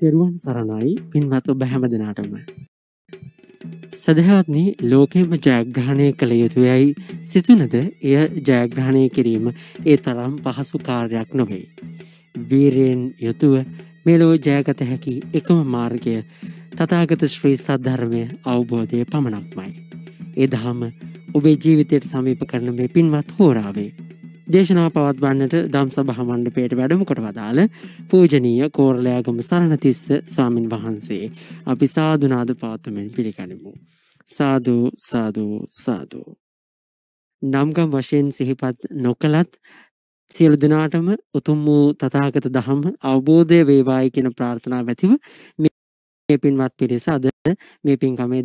තෙරුවන් සරණයි පින්වත් ඔබ හැම දෙනාටම. සදහවත්නි ලෝකෙම ජයග්‍රහණය කළ යුතුයයි සිතුනද එය ජයග්‍රහණය කිරීම ඒ තරම් පහසු කාර්යක් නොවෙයි. වීරයෙන් යුතුව මෙලෝ ජයගත හැකි එකම මාර්ගය තතාගත ශ්‍රී සද්ධර්මය අවබෝධය පමණක්මයි. එදහම ඔබේ ජීවිතයට සමීප කරන මේ පින්වත් හෝරාවේ දේශනා පවත්වන්නට දම් සභහ මණ්ඩපයට වැඩම කොට වදාළ පූජනීය කෝරලයාගම සරණතිස්ස ස්වාමින් වහන්සේ. අපි සාධනාද පාත්තමෙන් පිළිගනිමු. සාධූ සාධූ සාධූ. නම්ගම් වශයෙන් සිහිපත් නොකළත් සියලු දෙනාටම උතුම් වූ තතාගත දහම් අවබෝධය වේවායි කියෙන ප්‍රාර්ථනා ඇතිව මේ පින්වත් පිරිස අද මේ පින්කමේ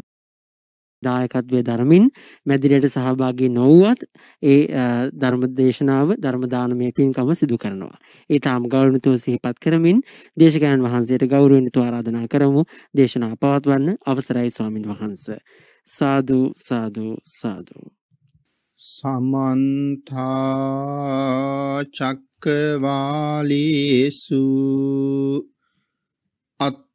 දායකත්වය දරමින් මැදිරයට සහභාගී නොවුවත් ඒ ධර්මදේශනාව ධර්මදානමය පින්කම සිදු කරනවා. ඒ තාම් ගෞරවණීයව සිහිපත් කරමින් දේශකයන් වහන්සේට ගෞරවණීයව ආරාධනා කරමු දේශනාව පවත්වන්න අවසරයි ස්වාමින් වහන්සේ. සාදු සාදු සාදු සමන්ත චක්කවාලීසු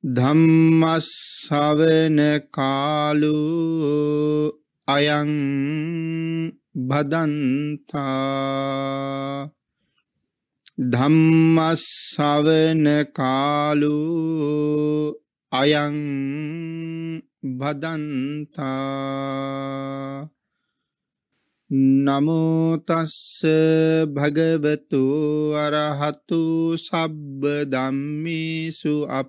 ධම්මස්සවන කාලු අයං බදන්තා ධම්මස්සවන කාලු අයං බදන්තා නමෝතස්ස භගවතු අරහතු සබ්බ දම්මිසු අප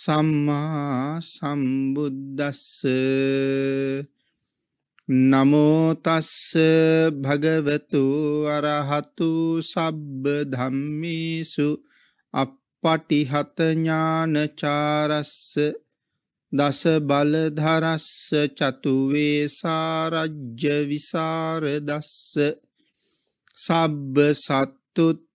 සම්මා සම්බුද්දස්ස නමෝතස්ස භගවතු අරහතු සබ්බ ධම්මීසු අපපටිහතඥානචාරස්ස දස බලධරස්ස චතුවේසාරජ්්‍ය විසාරදස්ස සබ්බ සත්තුත්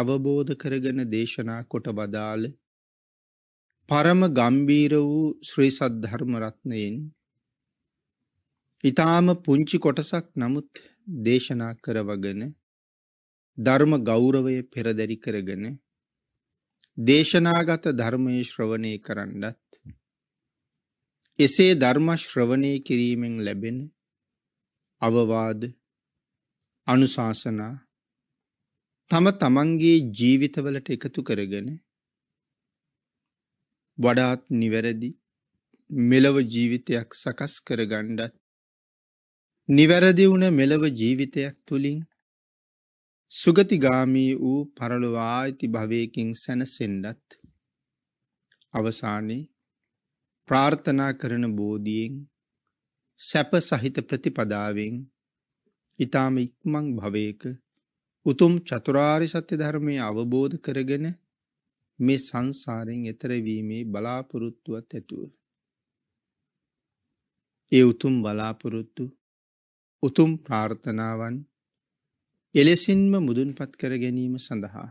අවබෝධ කරගෙන දේශනා කොට වදාළ පරම ගම්බීර වූ ශ්‍රී සද්ධර්මරත්නයෙන් ඉතාම පුංචි කොටසක් නමුත් දේශනා කරවගෙන ධර්ම ගෞරවය පෙරදැරි කරගෙන දේශනාගත ධර්මය ශ්‍රවණය කරන්නත් එසේ ධර්ම ශ්‍රවණය කිරීමෙන් ලැබෙන අවවාද අනුශාසනා තම තමන්ගේ ජීවිතවලට එකතු කරගෙන වඩාත් නිවැරදි මෙලව ජීවිතයක් සකස් කරගණ්ඩත් නිවැරදි වුණ මෙලව ජීවිතයක් තුළින් සුගතිගාමී වූ පරලොවා ඇති භවයකින් සැනසෙන්ඩත් අවසානයේ ප්‍රාර්ථනා කරන බෝධියෙන් සැප සහිත ප්‍රතිපදාවෙන් ඉතාම ඉක්මං භවයක උතුම් චතුරාරි සත්‍ය ධර්මය අවබෝධ කරගෙන මේ සංසාරෙන් එතරවීමේ බලාපොරොත්තුවත් ඇතුව. ඒ උතුම් බලාපොරොත්තු උතුම් ප්‍රාර්ථනාවන් එලෙසින්ම මුදුන්පත් කර ගැනීම සඳහා.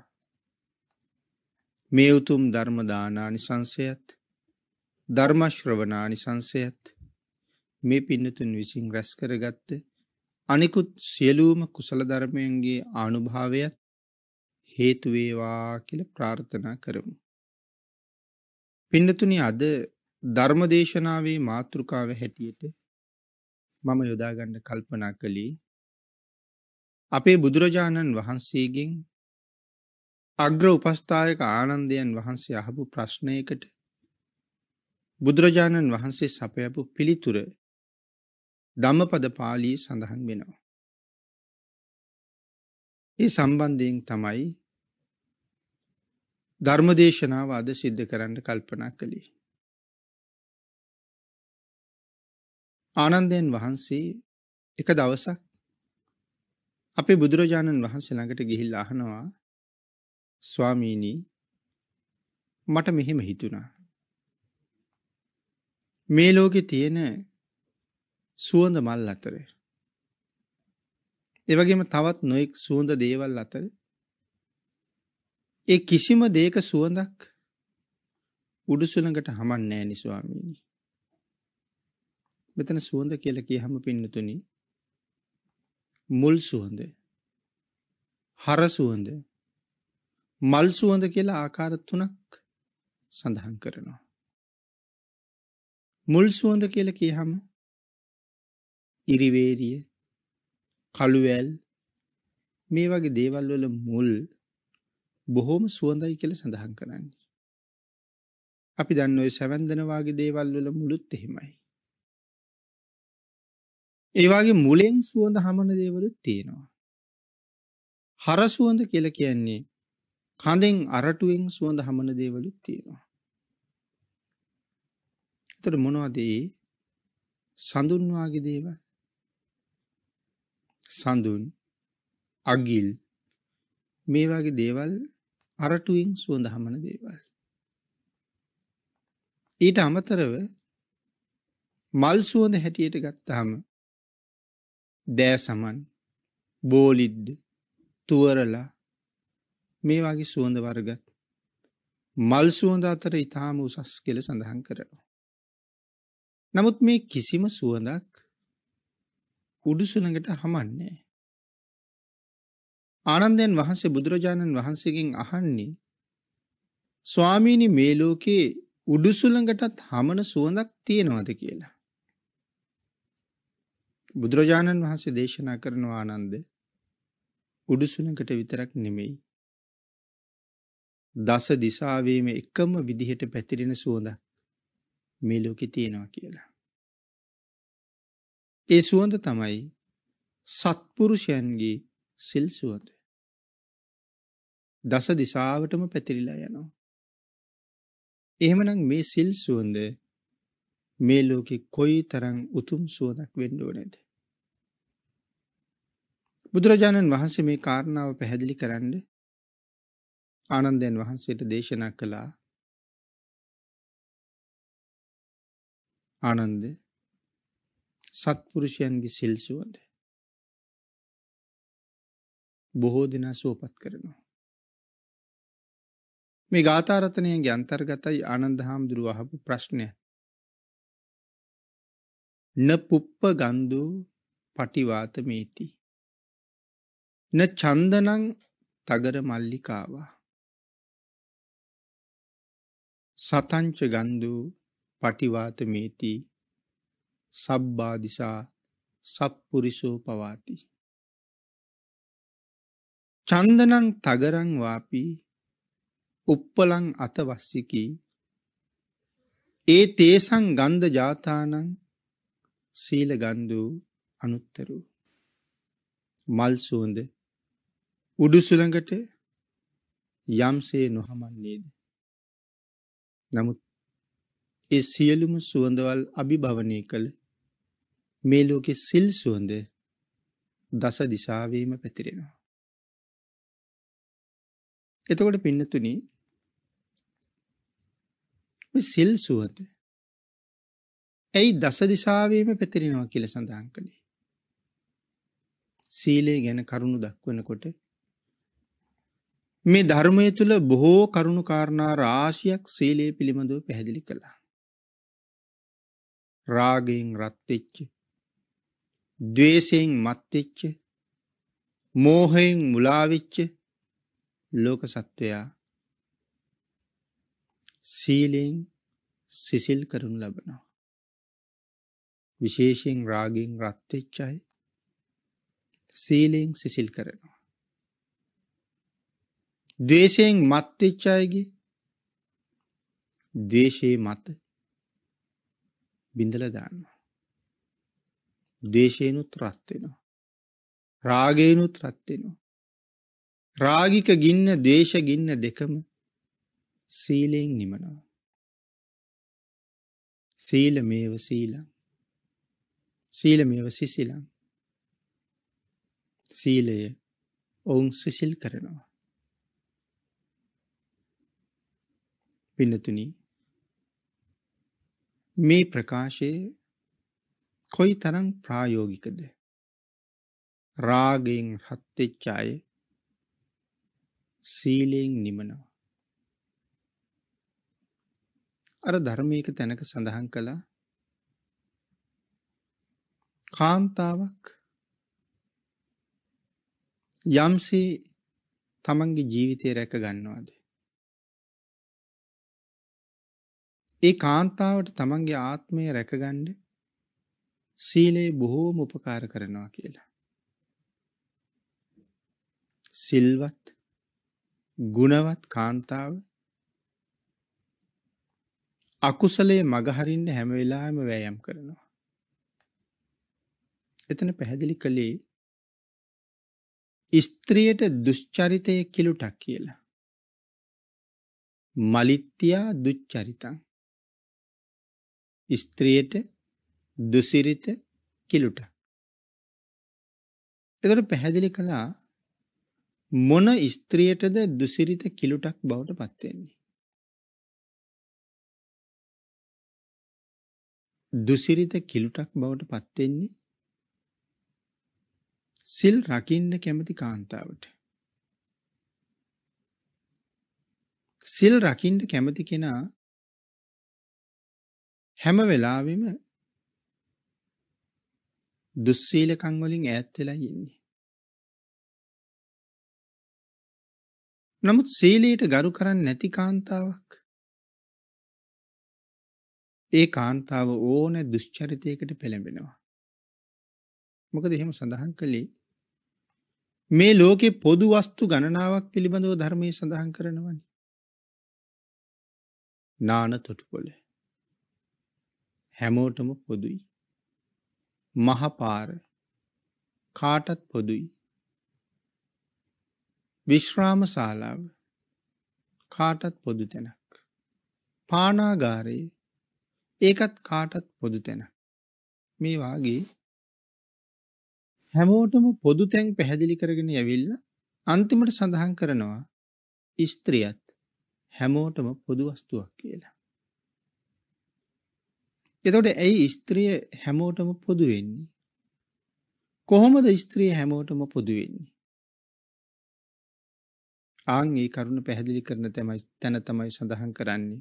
මේ උතුම් ධර්මදානානි සංසයත් ධර්මශ්‍රවනානි සංසයත් මේ පින්නතුන් විසින් රැස් කරගත්ත අනිකුත් සියලූම කුසල ධර්මයන්ගේ ආනුභාවයත් හේතු වේවා කියලා ප්‍රාර්ථනා කරමු. පින්නතුනි අද ධර්මදේශනාවේ මාතෘකාව හැටියට මම යොදා ගන්න කල්පනා කළේ අපේ බුදුරජාණන් වහන්සේගෙන් අග්‍ර උපස්ථායක ආනන්දයන් වහන්සේ අහපු ප්‍රශ්නයකට බුදුරජාණන් වහන්සේ සපයපු පිළිතුර ධම්මපද පාලී සඳහන් වෙනවා. ඒ සම්බන්ධයෙන් තමයි ධර්මදේශනාව අද සිද්ධ කරන්න කල්පනා කළේ. ආනන්දයන් වහන්සේ එක දවසක් අපේ බුදුරජාණන් වහන්සේ ළඟට ගිහිල් අහනවා ස්වාමීණී මට මෙහෙම හිතුණා. මේ ලෝකෙ තියෙන සුවඳ මල් අතරේ. එවගේම තවත් නොයෙක් සුවඳ දේවල් අතර ඒ කිසිම දේක සුවඳක් උඩුසුළඟට හමන්නෑ නිස්වාමීනි. මෙතන සුවඳ කියල කිය හම පින්නතුනි මුල් සුවඳ හර සුවඳ මල් සුවඳ කියලා ආකාරත්තුනක් සඳහන් කරනවා. මුල් සුවඳ කියල කිය හම ඉරිවේරිය කළුවැල් මේ වගේ දේවල් වල මුල් බොහොම සුවඳයි කියලා සඳහන් කරන්නේ. අපි දන්න ඔය සැවැන්දන වාගේ දේවල් වල මුලුත් එහෙමයි. ඒ වගේ මුලෙන් සුවඳ හමන දේවලුත් තියෙනවා. හර සුවඳ කියලා කියන්නේ කඳෙන් අරටුවෙන් සුවඳ හමන දේවලුත් තියෙනවා. ඒතර මොනවද ඒ? සඳුන් වාගේ දේවල් සඳුන් අගිල් මේ වගේ දේවල් අරටුවෙන් සුවඳ හමන දේවල්. ඊට අමතරව මල් සුවඳ හැටියට ගත්තාම දෑසමන් බෝලිද්ද තුවරලා මේ වගේ සුවඳ වර්ගත් මල් සුවඳ අතර ඉතාම උසස් කෙල සඳහන් කරනවා. නමුත් මේ කිසිම සුවඳක් උඩුසුළඟට හමන්නේ. ආනන්දයන් වහන්සේ බුදුරජාණන් වහන්සේගෙන් අහන්නේ ස්වාමීනි මේ ලෝකයේ උඩුසුළඟටත් හමන සුවඳක් තියෙනවද කියලා. බුදුරජාණන් වහන්සේ දේශනා කරනවා ආනන්ද උඩුසුනකට විතරක් නෙමෙයි. දස දිසාවේම එකම විදිහට පැතිරෙන සුවඳ මේ ලෝකෙ තියෙනවා කියලා. ඒ සුවඳ තමයි සත්පුරුෂයන්ගේ සිල් සුවඳ. දස දිසාවටම පැතිරිලා යනවා. එහෙමනම් මේ සිල් සුවඳ මේ ලෝකෙ කොයි තරම් උතුම් සුවඳක් වෙන්න ඕනේද? බුදුරජාණන් වහන්සේ මේ කාරණාව පැහැදිලි කරන්න ආනන්දයන් වහන්සේට දේශනා කළා. ආනන්දේ සත්පුරුෂයන්ගේ සිල්සුවද බොහෝ දෙනා සුවපත් කරනවා. මේ ගාතාරතනයගේ අන්තර්ගතයි ආනන්ද හාමුදුරුව අහපු ප්‍රශ්නය. න පුප්ප ගන්දූ පටිවාතමීති. න චන්දනං තගර මල්ලිකාවා. සතංච ගන්දූ පටිවාතමීතිී සබ්බාදිසා සත්පුරිසෝ පවාති. චන්දනං තගරං වාපී උප්පලං අතවස්සිකී ඒ තේසං ගන්ධ ජාතානං සීල ගන්ධූ අනුත්තරු මල් සුවඳ උඩු සුළඟට යම්සේ නොහමන්නේද නමුත් ඒ සියලුම සුවඳවල් අභිභවනය කළ මේ ලෝකෙ සිල් සුවඳ දස දිසාවීම පැතිරෙනවා. එතකොට පින්නතුනි සිල් සුවඳ ඇයි දස දිසාවීම පැතිරෙනවා කියල සඳහන් කළේ. සීලේ ගැන කරුණු දක්වනකොට මේ ධර්මය තුළ බොහෝ කරුණු කාරණා රාශියක් සීලයේ පිළිබඳව පැහැදිලි කළා. රාගයෙන් රත්වෙච්චි දවේශයෙන් මත්තිච්ච මෝහයෙන් මුලාවිච්ච ලෝක සත්වයා සීලෙන් සිසිල් කරනු ලබනවා. විශේෂයෙන් රාගෙන් රත්තච්චයි සීලෙන් සිසිල් කරනවා. දේශයෙන් මත්තච්චායගේ දේශයේ මත බිඳලදාන්න. දේශයනුත් රත්වෙනවා. රාගයනුත් රත්වෙනවා. රාගික ගින්න දේශ ගින්න දෙකම සීලයෙන් නිමනවා. සීල මේව සීලං සීල මේව සිසිලං සීලය ඔවුන් සිසිල් කරනවා. පින්නතුනී මේ ප්‍රකාශයේ කොයි තරං ප්‍රායෝගිකද රාගයෙන් හත්තෙච්චාය සීලයෙන් නිමනවා අර ධර්මයක තැනක සඳහන් කළා කාන්තාවක් යම්සේ තමන්ගේ ජීවිතය රැක ගන්නවාද ඒ කාන්තාවට තමන්ගේ ආත්මය රැකගණ්ඩ සීලේ බොහෝම උපකාර කරනවා කියලා. සිල්වත් ගුණවත් කාන්තාව අකුසලේ මගහරින්න හැම වෙලාම වෑයම් කරනවා. එතන පැහැදිලි කළේ ස්ත්‍රියයට දුෂ්චරිතය කිලුටක් කියලා. මලිත්‍යයා දුච්චරිතන් ස්ත්‍රියයට දුසිරිත කිලුට. එතකොට පැහැදිලි කළා මොන ස්ත්‍රියටද දුසිරිත කිලුටක් බවට පත් වෙන්නේ. දුසිරිත කිලුටක් බවට පත් වෙන්නේ සිල් රකින්න කැමති කාන්තාවට. සිල් රකින්න කැමති කෙනා හැම වෙලාවෙම දුස්සීලකං වලින් ඈත් වෙලා ඉන්නේ. නමුත් සීලයට ගරු කරන්න නැති කාන්තාවක් ඒ කාන්තාව ඕන දුෂ්චරිතයකට පෙළඹෙනවා. මොකද එහෙම සඳහන් කළේ මේ ලෝකෙ පොදු වස්තු ගණනාවක් පිළිබඳව ධර්මය සඳහන් කරනවනි. නාන තොටුපොල හැමෝටම පොදුයි. මහපාර කාටත් පොදුයි. විශ්‍රාම ශාලාව කාටත් පොදු තැනක්. පානාගාරයේ ඒකත් කාටත් පොදු තැන. මේ වාගේ හැමෝටම පොදු තැන් පැහැදිලි කරගෙන යවිල්ල අන්තිමට සඳහන් කරනවා ස්ත්‍රියත් හැමෝටම පොදු වස්තුවක් කියලා. එතකොට ඇයි ස්ත්‍රිය හැමෝටම පොදු වෙන්නේ? කොහොමද ස්ත්‍රිය හැමෝටම පොදු වෙන්නේ? ආන් ඒ කරුණ පැහැදිලි කරන තමයි තැන තමයි සඳහන් කරන්නේ.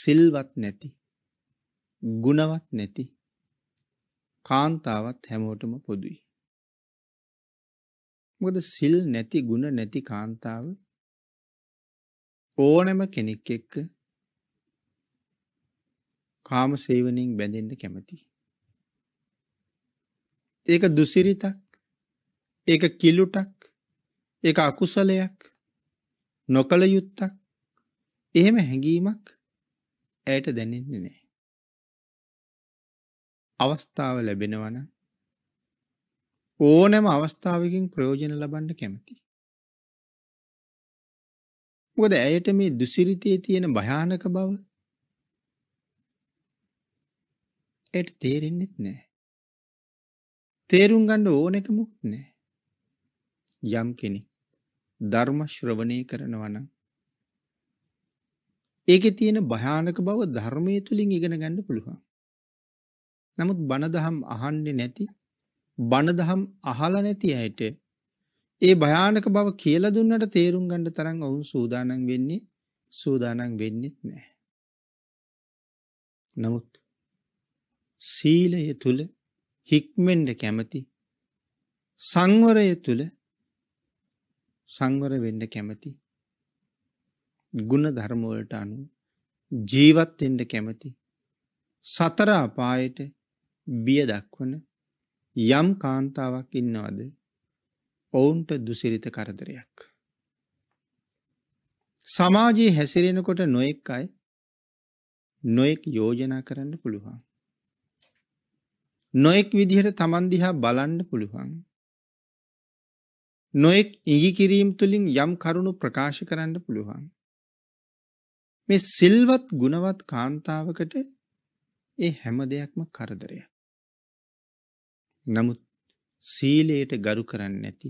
සිල්වත් නැති, ගුණවත් නැති කාන්තාවත් හැමෝටම පොදුයි. මොකද සිල් නැති ගුණ නැති කාන්තාව ඕනෑම කෙනෙක් එක්ක කාම සේවනයෙන් බැඳෙන්ට කැමති. ඒක දුසිරිතක් ඒක කිල්ලුටක් ඒක අකුසලයක් නොකළ යුත්තක් එහෙම හැඟීමක් ඇයට දැනෙන්නේ නෑ. අවස්ථාව ලැබෙනවන ඕනෑම අවස්ථාවකින් ප්‍රයෝජන ලබන්න කැමති. මොකද ඇයට මේ දුසිරිතයේ තියෙන භයානක බව ඒට තේරෙන්නෙත් නෑ. තේරුම් ගණ්ඩ ඕනෙකමුත් නෑ. යම් කෙනෙ ධර්ම ශ්‍රවණය කරනවන. ඒක තියෙන භයානක බව ධර්මය තුළින් ඉගෙන ගණඩ පුළුවන්. නමුත් බණදහම් අහන්ඩ නැති බණදහම් අහල නැති අයට ඒ භයානක බව කියල දුන්නට තේරුම් ගණඩ තරම් ඔවුන් සූදානන් වෙන්නේ සූදානන් වෙන්නෙත් නෑ. නමුත් සීලය තුළ හික්මෙන්ඩ කැමති සංවරය තුළ සංවර වෙන්න කැමති ගුණ ධර්මවලට අනු ජීවත්වෙන්ඩ කැමති සතර අපායට බිය දක්වන යම් කාන්තාවක් ඉන්නවාද ඔවුන්ට දුසිරිත කරදරයක්. සමාජයේ හැසිරෙනකොට නොයෙක් අයි නොයෙක් යෝජනා කරන්න පුළුවන්. නොයෙක් විදිහට තමන් දිහා බලන්න පුළුවන්. නොයෙක් ඉඟි කිරීම් තුළින් යම් කරුණු ප්‍රකාශ කරන්න පුළුවන්. මේ සිල්වත් ගුණවත් කාන්තාවකට ඒ හැම දෙයක්ම කරදරය. නමුත් සීලයට ගරු කරන්න නැති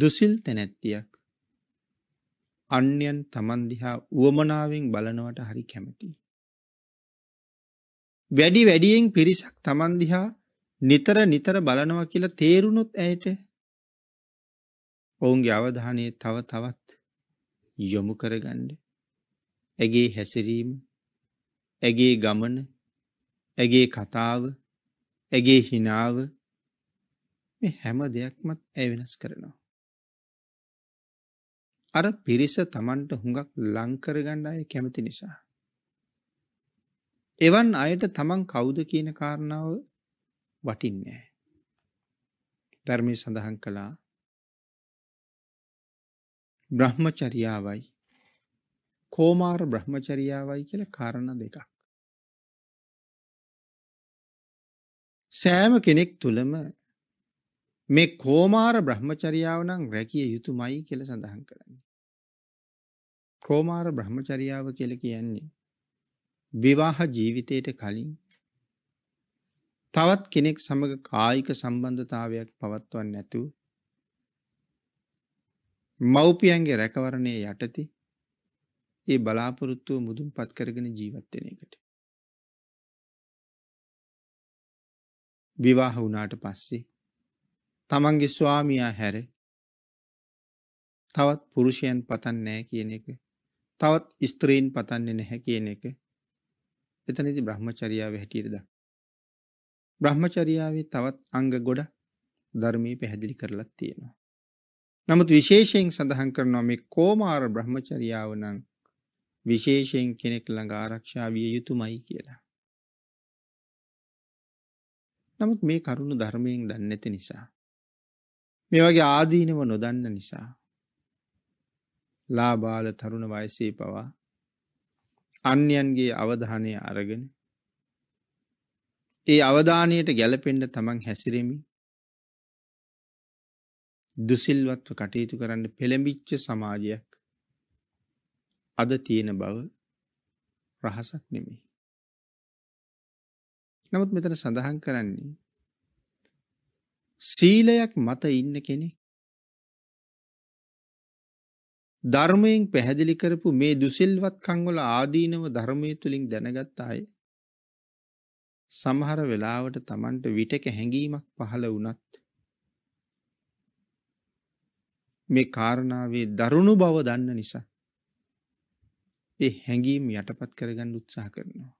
දුසිල් තැනැත්තියක් අන්‍යන් තමන්දිහා වුවමනාවෙන් බලනවට හරි කැමති. වැඩි වැඩියෙන් පිරිසක් Taman දිහා නිතර නිතර බලනවා කියලා තේරුණොත් ඇයට ඔවුන්ගේ අවධානය තව තවත් යොමු කරගන්න. ඇගේ හැසිරීම, ඇගේ ගමන, ඇගේ කතාව, ඇගේ හිනාව මේ හැම දෙයක්මත් ඇය වෙනස් කරනවා. අර පිරිස Tamanට හුඟක් ලං කරගන්න අය කැමති නිසා එවන් අයට තමන් කවුද කියන කාරණාව වටින්නේ. ධර්මය සඳහන් කළා බ්‍රහ්මචරියාවයි කෝමාර බ්‍රහ්මචරියාවයි කියල කාරණ දෙකක්. සෑම කෙනෙක් තුළම මේ කෝමාර බ්‍රහ්මචරියාව නම් රැකිය යුතුමයි කියල සඳහන් කරන්නේ. කෝමාර බ්‍රහ්මචරියාව කියල කියන්නේ විවාහ ජීවිතයට කලින් තවත් කෙනෙක් සමඟ කායික සම්බන්ධතාවයක් පවත්වන්න නැතු මව්පියන්ගේ රැකවරණය යටති ඒ බලාපොරොත්තුව මුදුන් පත් කරගෙන ජීවත්වෙන එකට. විවාහ වුණාට පස්සේ තමන්ගේ ස්වාමයා හැර තවත් පුරුෂයන් පතන් නෑ කියන එක තවත් ස්ත්‍රීන් පතන්නේ නැහැ කියන එක එතනදී බ්‍රහ්මචර්යාවේ හැටියට දා. බ්‍රහ්මචර්යාවේ තවත් අංග ගොඩ ධර්මයේ පැහැදිලි කරලා තියෙනවා. නමුත් විශේෂයෙන් සඳහන් කරනවා මේ කොමාර බ්‍රහ්මචර්යාව නම් විශේෂයෙන් කෙනෙක් ළඟ ආරක්ෂා විය යුතුමයි කියලා. නමුත් මේ කරුණ ධර්මයෙන් දන්නේ නැති නිසා මේ වගේ ආදීනව නොදන්න නිසා ලාබාල තරුණ වයසේ පවා අන්‍යයන්ගේ අවධානය අරගෙන ඒ අවධානයට ගැලපෙන්ඩ තමන් හැසිරෙමි දුසිල්වත්ව කටයුතු කරන්න පෙළඹිච්ච සමාජයක් අද තියෙන බව රහසක් නෙමේ. නමුත් මෙතන සඳහන් කරන්නේ සීලයක් මත ඉන්න කෙනෙක් ධර්මයෙන් පැහැදිලි කරපු මේ දුසිල්වත්කම් වල ආදීනව ධර්මයේ තුලින් දැනගත් අය සමහර වෙලාවට Tamanට විටක හැඟීමක් පහළ වුණත් මේ කාරණාවේ දරුණු බව දන්න නිසා ඒ හැඟීම් යටපත් කරගන්න උත්සාහ කරනවා.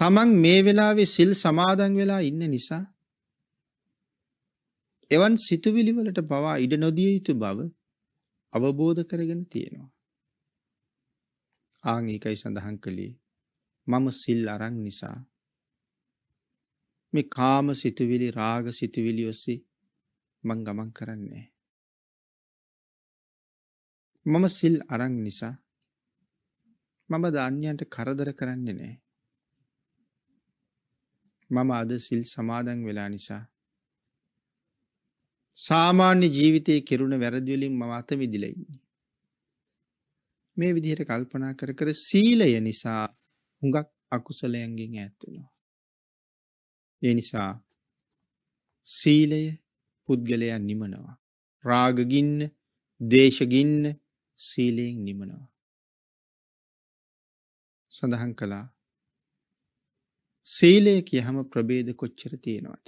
Taman මේ වෙලාවේ සිල් සමාදන් වෙලා ඉන්න නිසා එවන් සිතුවිලි වලට පවා ඉඩ නොදිය යුතු බව අවබෝධ කරගෙන තියෙනවා. ආං ඒකයි සඳහන් කළේ මම සිල් අරන් නිසා මේ කාම සිතුවිලි රාග සිතුවිලි ඔස්සේ මං ගමන් කරන්නේ. මම සිල් අරන් නිසා මම ධාන්‍යන්ට කරදර කරන්නේ නෑ. මම අද සිල් සමාදන් වෙලා නිසා සාමාන්‍ය ජීවිතයේ කෙරුණ වැරදිවලින් මම අත මිදිලා ඉන්නේ. මේ විදිහට කල්පනා කර කර සීලය නිසා හුඟක් අකුසලයන්ගෙන් ඈත් වෙනවා. ඒ නිසා සීලය පුද්ගලයන් නිමනවා. රාගගින්න, දේශගින්න සීලයෙන් නිමනවා. සඳහන් කළා සීලය කියහම ප්‍රබේද කොච්චර තියෙනවද?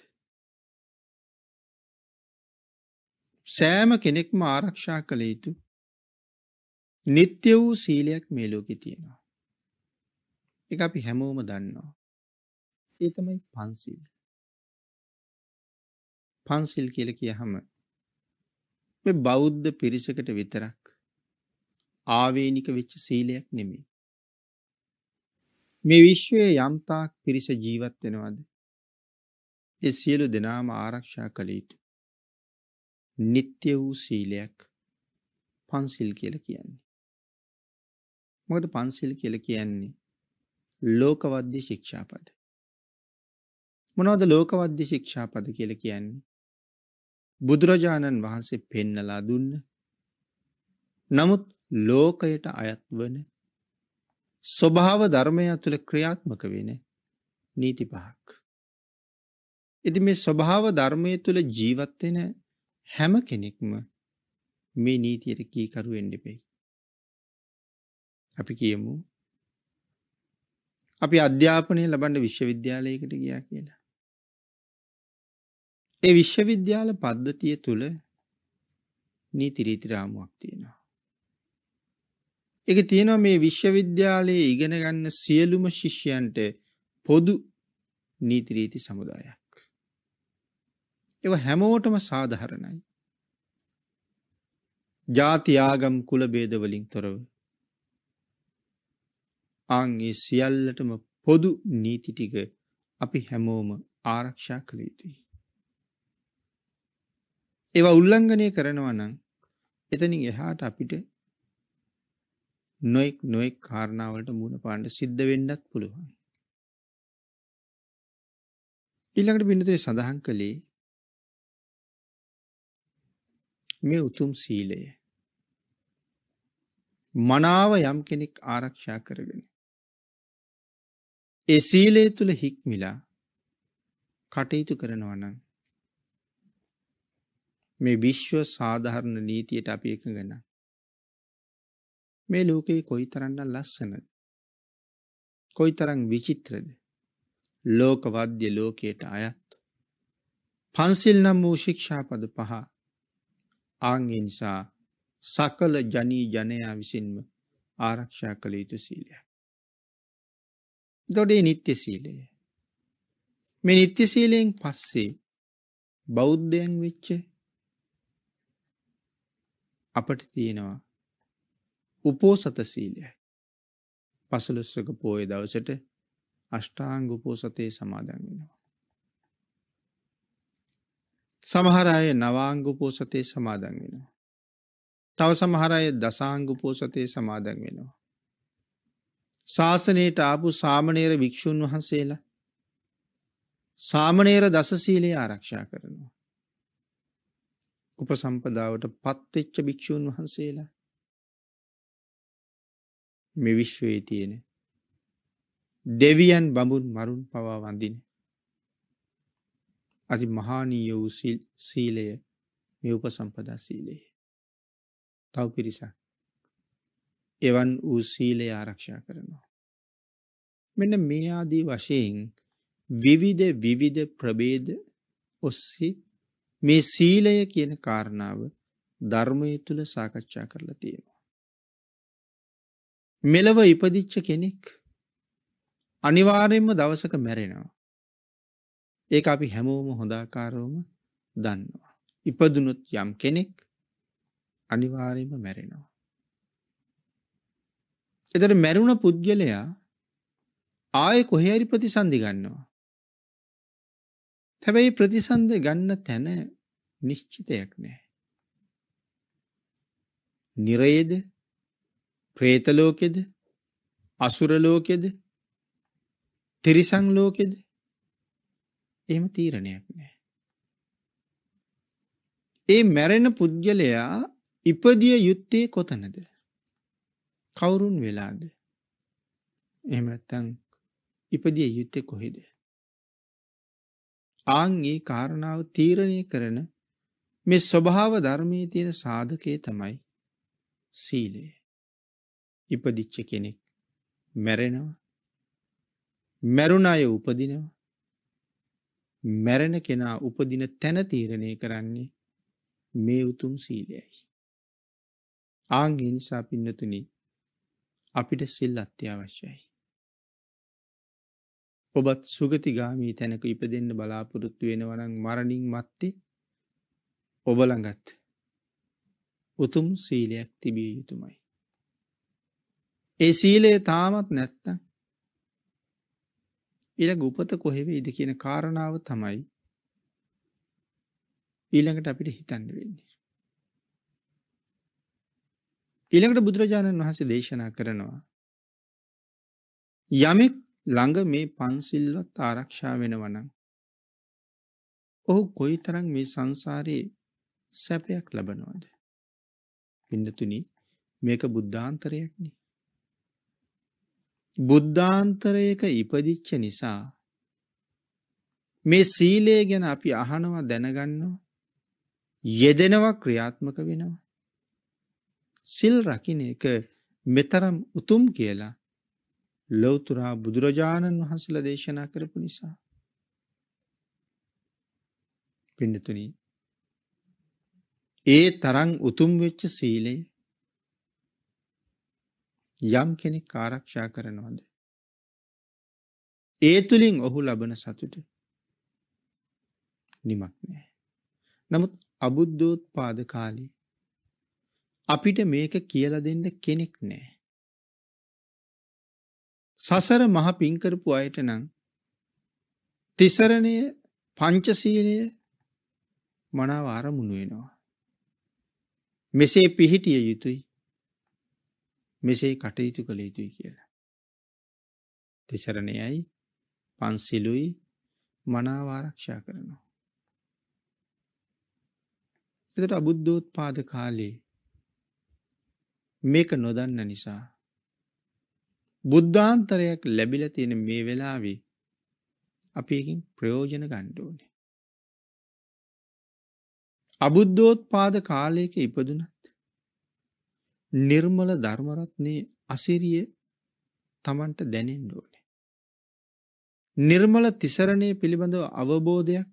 සෑම කෙනෙක්ම ආරක්ෂා කළ යුතු නිත්‍ය වූ සීලයක් මේ ලෝකෙ තියෙනවා. එක අපි හැමෝම දන්නවා. ඒ තමයි පන්සිල්. පන්සිල් කියල කියහම මේ බෞද්ධ පිරිසකට විතරක් ආවේනික වෙච්ච සීලයක් නෙමේ. මේ විශ්වය යම්තාක් පිරිස ජීවත් වෙනවාද. එ සියලු දෙනාම ආරක්ෂා කළ යුතු. නිත්‍ය වූ සීලයක් පන්සිල් කියල කියන්නේ. මොකද පන්සිල් කියල කියන්නේ ලෝකවද්‍ය ශික්ෂාපද. මොනවද ලෝකවද්‍ය ශික්ෂාපද කියල කියන්නේ. බුදුරජාණන් වහන්සේ පෙන්නලා දුන්න නමුත් ලෝකයට අයත් වන ස්වභාව ධර්මය තුළ ක්‍රියාත්මක වෙන නීති පහක්. ඉති මේ ස්වභාව ධර්මය තුළ ජීවත්වෙන හැම කෙනෙක්ම මේ නීතියට කීකරු එන්ඩිපෙයි. අපි කියමු අපි අධ්‍යාපනය ලබන්ඩ විශ්වවිද්‍යාලයකට ගියා කියලා. ඒ විශ්වවිද්‍යාල පද්ධතිය තුළ නීතිරීතිරාමුවක් තියෙනවා. එක තියෙනවා මේ විශ්වවිද්‍යාලයේ ඉගෙනගන්න සියලුම ශිෂ්‍යයන්ට පොදු නීතිරීති සමුදායක්. එව හැමෝටම සාධහරණයි. ජාතියාගම් කුල බේදවලින් තොරව. ආංගේ සියල්ලටම පොදු නීතිටික අපි හැමෝම ආරක්ෂා කළ යුතුයි. ඒව උල්ලංඝනය කරනවා නම් එතනින් එහාට අපිට නොෙක් නොෙක් කාරණාවලට මුණ පාණ්ඩ සිද්ධ වෙන්නත් පුළුවන්. ඊළඟට බිඳතේ සඳහන් කළේ මේ උතුම් සීලය. මනාව යම් කෙනෙක් ආරක්ෂා කරගෙන. ඒ සීලය තුළ හික්මිලා කටයුතු කරනවනම් මේ විශ්ව සාධහරණ නීතියට අපි එක ගැන මේ ලෝකයේ කොයි තරන්න ලස්සනද කොයි තරං විචිත්‍රද ලෝකවද්‍ය ලෝකයට අයත් පන්සිල් නම් වූ ශික්ෂාපද පහ ආංහිනිසා සකල ජනී ජනයා විසින්ම ආරක්ෂා කළ යුතු සීලය. දොඩේ නිත්‍ය සීලය. මේ නිත්‍ය සීලයෙන් පස්සේ බෞද්ධයන් වෙච්ච අපට තියෙනවා උපෝසත සීලය පසලොස්සක පෝය දවසට අෂ්ටාංග උපෝසතයේ සමාදන් වෙනවා. සමහර අය නවාංගුපෝසතේ සමාදන් වෙනවා. තව සමහර අය දසාංගුපෝසතේ සමාදන් වෙනවා. ශාසනයට ආපු සාමනේර භික්‍ෂූන් වහන්සේලා සාමනේර දසසීලයේ ආරක්ෂා කරනවා. උපසම්පදාවට පත්වෙච්ච භික්‍ෂූන් වහන්සේලා මෙවිශ්වයේ තියෙන දෙවියන් බඹුන් මරුන් පවා වඳින අති මහානීය වූ සීලය මේ උපසම්පදා සීලයේ. තව පිරිසක්. එවන් වූ සීලය ආරක්ෂා කරනවා. මෙන්න මේ ආදී වශයෙන් විවිධ විවිධ ප්‍රබේද ඔස්සේ මේ සීලය කියන කාරණාව ධර්මය තුළ සාකච්ඡා කරලා තියෙනවා. මෙලව ඉපදිච්ච කෙනෙක් අනිවාර්යෙන්ම දවසක මැරෙනවා. ඒක අපි හැමෝම හොඳාකාරවම දන්නවා. ඉපදුනුත් යම් කෙනෙක් අනිවාරයම මැරෙනවා. එතට මැරුණ පුද්ගලයා ආය කොහේරි ප්‍රතිසන්ධි ගන්නවා. හැබැයි ප්‍රතිසන්ධ ගන්න තැන නිශ්චිතයක් නෑ. නිරයේද ප්‍රේතලෝකෙද අසුරලෝකෙද තිරිසං ලෝකෙද එහෙම තීරණයක් නෑ. ඒ මැරෙන පුද්ගලයා ඉපදිය යුත්තේ කොතනද? කවුරුන් වෙලාද? එහෙම නැත්නම් ඉපදිය යුත්තේ කොහෙද? ආන් ඒ කාරණාව තීරණය කරන මේ ස්වභාව ධර්මයේ තියෙන සාධකයේ තමයි සීලය. ඉපදිච්ච කෙනෙක් මැරෙනවා. මැරුණ අය උපදිනවා. මැරෙන කෙනා උපදින තැන තීරණය කරන්නේ මේ උතුම් සීලයයි. ආංගේ නිසා පින්නතුනි අපිට සිල් අත්‍යවශ්‍යයි. ඔබත් සුගතිගාමී තැනක ඉපදෙන්න බලාපොරොත්තු වෙනවනම් මරණින් මත්තේ ඔබ ළඟත් උතුම් සීලයක් තිබිය යුතුමයි. ඒ සීලය තාමත් නැත්තම් ඊළඟ උපත කොහෙවෙයිද කියන කාරණාව තමයි ඊළඟට අපිට හිතන්න වෙන්නේ. ඊළඟට බුදුරජාණන් වහන්සේ දේශනා කරනවා යමෙක් ළඟ මේ පන්සිල්වත් ආරක්ෂා වෙනවනම් ඔහු කොයිතරම් මේ සංසාරයේ සැපයක් ලබනවද? පින්නතුනි මේක බුද්ධාන්තරයක්නේ. බුද්ධාන්තරයක ඉපදිච්ච නිසා මේ සීලය ගැන අපි අහනවා දැනගන්නවා යෙදෙනවා ක්‍රියාත්මක වෙනවා සිල් රකින එක මෙතරම් උතුම් කියලා ලොවතුරා බුදුරජාණන් වහන්සල දේශනා කරපු නිසා පිඩතුනී ඒ තරං උතුම් වෙච්ච සීලේ යම් කෙනෙක් ආරක්ෂා කරනවාද. ඒ තුළින් ඔහු ලබන සතුට නිමක් නෑ. නමුත් අබුද්ධෝත් පාද කාලී අපිට මේක කියල දෙන්න කෙනෙක් නෑ. සසර මහ පින්කරපු අයට නං තිසරණය පංචසීලය මනාවාර මුණුවෙනවා. මෙසේ පිහිටිය යුතුයි මෙසේ කටයුතු කළ යුතුයි කියලා. තිසරණයයි පන්සිලුයි මනාවාරක්ෂා කරනවා. එතට අබුද්ධෝත් පාද කාලේ මේක නොදන්න නිසා බුද්ධාන්තරයක් ලැබිල තියෙන මේ වෙලාවේ අපකින් ප්‍රයෝජන ගණ්ඩෝනේ. අබුද්ධෝත් පාද කාලයක ඉපදුන නිර්මල ධර්මරත්නයේ අසිරිය Tamanට දැනෙන්න ඕනේ. නිර්මල තිසරණයේ පිළිබඳව අවබෝධයක්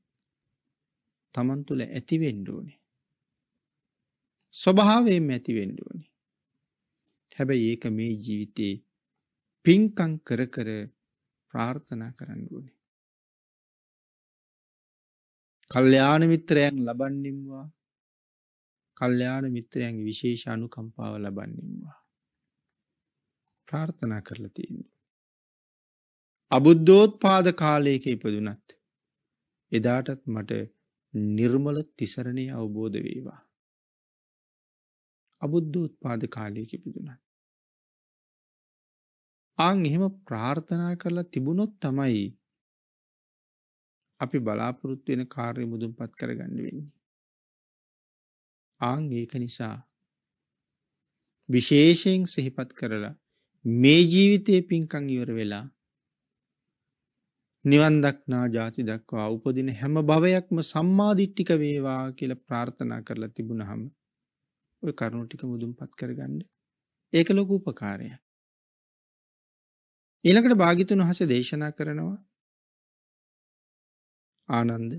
Taman තුල ඇති වෙන්න ඕනේ. ස්වභාවයෙන්ම ඇති වෙන්න ඕනේ. හැබැයි ඒක මේ ජීවිතේ පින්කම් කර කර ප්‍රාර්ථනා කරන්න ඕනේ. කල්යාණ මිත්‍රයන් ලබන්නිම්වා කල්්‍යයාන මිත්‍රයන්ගේ විශේෂ අනුකම්පාව ලබන්නේවා. ප්‍රාර්ථනා කරලා තියෙන. අබුද්ධෝත් පාද කාලයක ඉපදුනත්. එදාටත් මට නිර්මල තිසරණය අවබෝධ වේවා. අබුද්ධෝත් පාද කාලයක ඉපදුනත්. ආං එහෙම ප්‍රාර්ථනා කරලා තිබුණොත් තමයි අපි බලාපොරොත්තු වෙන කාර්ය මුදුන්පත් කරගන්න වෙන්නේ. ආං ඒක නිසා විශේෂයෙන් සිහිපත් කරලා මේ ජීවිතයේ පින්කං ඉවර වෙලා නිවන් දක්නා ජාති දක්වා උපදින හැම භවයක්ම සම්මාධිට්ටික වේවා කියල ප්‍රාර්ථනා කරලා තිබුණහම ඔය කරුණු ටික මුදුම් පත් කරගන්න ඒක ලොකු උපකාරය ඊළකට භාගිතුන් හස දේශනා කරනවා ආනන්ද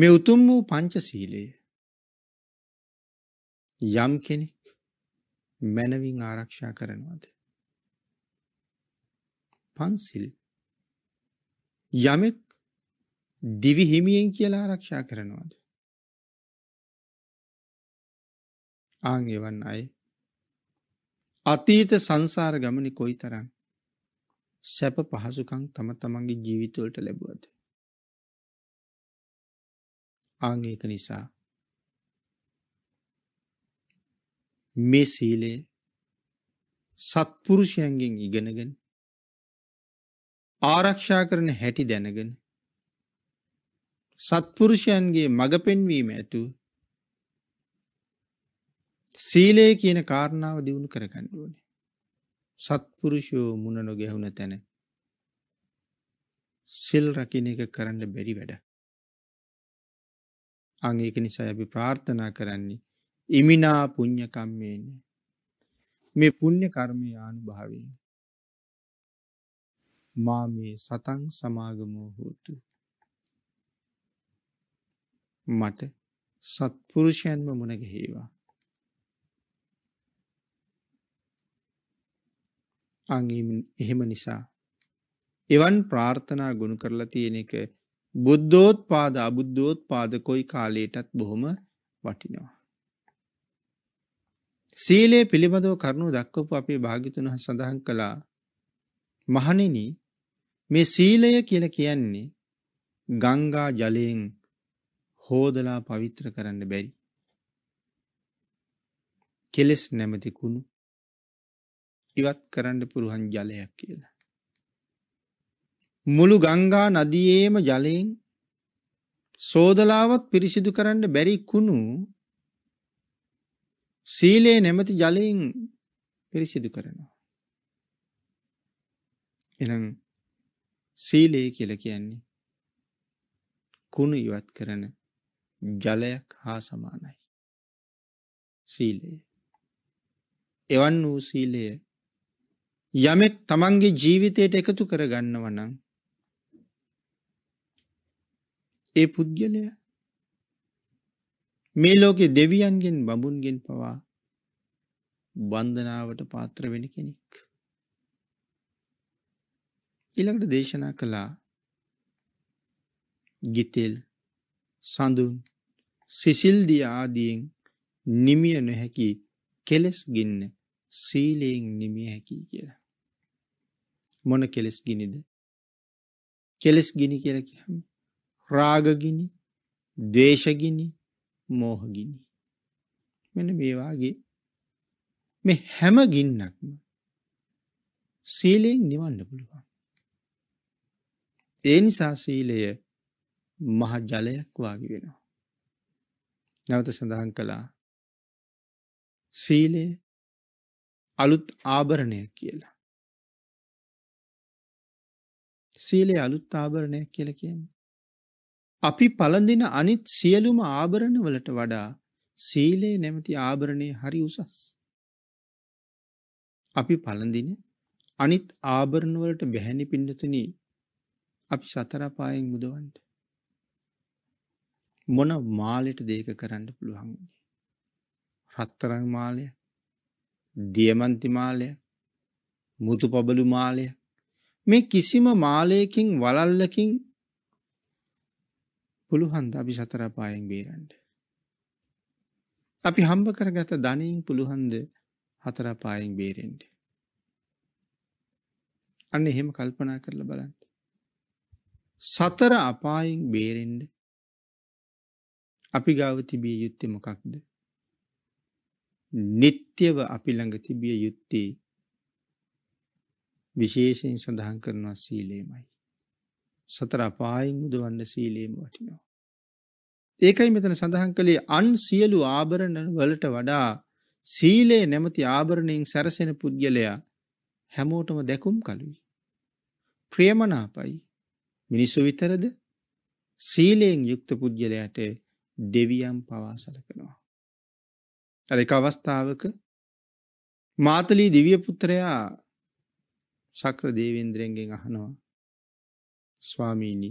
මේ උතුම් වූ පංචශීලය යම් කෙනෙක් මැනවින් ආරක්ෂා කරනවාද පන්සිල් යමෙක් දිවි හිමියෙන් කියලා ආරක්ෂා කරනවාද ආංගෙවන් අය අතීත සංසාර ගමනි කොයි තරම් සැප පහසුකං තම තමන්ගේ ජීවිතවලට ලැබුවද ආංඒක නිසා මේ සීලය සත්පුරුෂයන්ගෙන් ඉගෙනගෙන ආරක්ෂා කරන හැටි දැනගෙන සත්පුරුෂයන්ගේ මඟ පෙන්වීම ඇතු සීලය කියන කාරණාව දියුණු කරගන්න ඕනේ. සත්පුරුෂයෝ මුණ නොගැහුණ තැන සිල් රකින එක කරන්න බැරි වැඩ. අංඒක නිසා ඇබි ප්‍රාර්ථනා කරන්නේ ඉමිනා පුං්ඥකම්මේන මේ පුුණ්්‍ය කර්මය ආනු භාවී මා මේ සතන් සමාගමෝ හෝතු මට සත්පුරුෂයන්ම මුණගහේවා අං එහෙම නිසා එවන් ප්‍රාර්ථනා ගුණ කරලා තියෙන එක බුද්ධෝත් පාද අබුද්ධෝත් පාද කොයි කාලයටත් බොහොම වටිනවා. සීලේ පිළිබඳව කරුණු දක්වපු අපේ භාගිතුන සඳහන් කළා මහණෙනි මේ සීලය කියල කියන්නේ ගංගා ජලයෙන් හෝදලා පවිත්‍ර කරන්න බැරි. කෙලෙස් නැමතිකුණු ඉවත් කරන්න පුරුහන් ජලයක් කියලා. මුළු ගංගා නදියේම ජලයෙන් සෝදලාවත් පිරිසිදු කරන්න බැරි කුණු සීලේ නැමති ජලයෙන් පිරිසිදු කරනවා. එනම් සීලේ කියල කියන්නේ කුණු ඉවත් කරන ජලයක් හා සමානයි. සීලය. එවන් වූ සීලය යමෙක් තමන්ගේ ජීවිතයට එකතු කර ගන්නවනං ඒ පුද්ගලය මේ ලෝකෙ දෙවියන්ගෙන් බඹුන්ගෙන් පවා බන්ධනාවට පාත්‍ර වෙන කෙනෙක්. ඉළඟට දේශනා කළා ගිතෙල් සඳුන් සිසිල්දිය ආදියෙන් නිමිය නොහැකි කෙලෙස් ගින්න සීලයෙන් නිමිය හැකි කියලා. මොන කෙලෙස් ගිනිද. කෙලෙස් ගිනි කියලකි හම රාගගිනි දේශගිනි මෝහගිනි මෙන මේවාගේ මේ හැම ගින්නක්ම සීලයෙන් නිවන්න පුළුවන් ඒ නිසා සීලය මහ ජලයක් වාගේ වෙනවා නැවත සඳහන් කළා සීලය අලුත් ආභරණයක් කියලා සීලේ අලුත් ආභරණයක් කියල කියන්නේ අපි පළඳින අනිත් සියලුම ආභරණවලට වඩා සීලේ නැමැති ආභරණය හරි උසස්. අපි පළඳින අනිත් ආභරණවලට බැහැනි පින්නතුනි අපි සතර පායෙන් මුදවන්න. මොන මාලෙට දේක කරන්න පුළුවන් වුණේ? රත්තරන් මාලය, දියමන්ති මාලය, මුතුපබළු මාලය මේ කිසිම මාලයකින් වලල්ලකින් පුළුහන්ද අපි සතරපායෙන් බේරන්ඩ. අපි හම්බ කරගත ධනයෙන් පුළුහන්ද හතරපායෙන් බේරෙන්ට. අන්න එහෙම කල්පනා කරල බලන්න. සතර අපායෙන් බේරෙන්ඩ අපි ගාව තිබිය යුත්තේ මොකක්ද. නිත්‍යව අපි ළඟ තිබිය යුත්තේ විශේෂයෙන් සඳහන් කරනවා සීලේමයි. සතර පායි මුදවන්න සීලේම වටිනවා. ඒකයි මෙතන සඳහන් කළේ අන් සියලු ආභරණ වලට වඩා සීලේ නැමති ආභරණයෙන් සැරසෙන පුද්ගලයා හැමෝටම දැකුම් කලුයි. ප්‍රියමනාපයි මිනිස්සු විතරද සීලයෙන් යුක්ත පුද්ගලයට දෙවියම් පවා සලකනවා. අර එක අවස්ථාවක මාතලී දිවිය පුත්‍රයා සක්‍ර දේවේන්ද්‍රයන්ගෙන් අහනවා ස්වාමීනි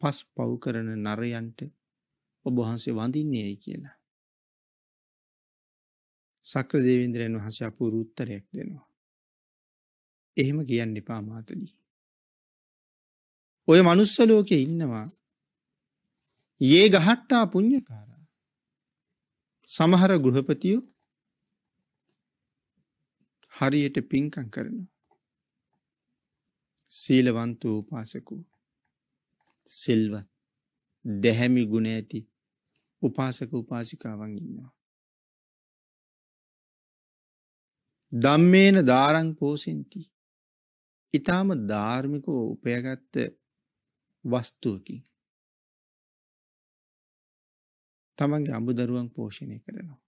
පස් පව් කරන නරයන්ට ඔබහන්සේ වඳින්නේයි කියලා. සක්‍ර දේවින්දරයන් වහන්සේ අපූරු උත්තරයක් දෙනවා. එහෙම කියන්න එපා මාතලී. ඔය මනුස්ස ලෝකේ ඉන්නවා ඒ ගහට්ටා පුඤ්ඤකාර සමහර ගෘහපතියෝ හරියට පින්කම් කරනවා සීලවන්ත උපාසකු සිල්ව දැහැමි ගුණ ඇති උපාසක උපාසිකාවන් ඉන්නවා. දම්මේන ධාරං පෝසින්ති ඉතාම ධාර්මිකෝ උපයගත්ත වස්තුවකින් තමන්ගේ අඹු දරුවන් පෝෂණය කරනවා.